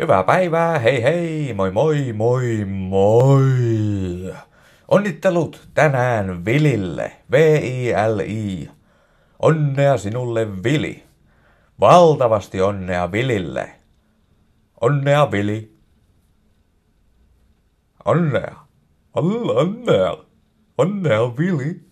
Hyvää päivää, hei hei, moi moi moi moi. Onnittelut tänään Vilille, V-I-L-I. Onnea sinulle Vili. Valtavasti onnea Vilille. Onnea Vili. Onnea. Onnea. Onnea Vili.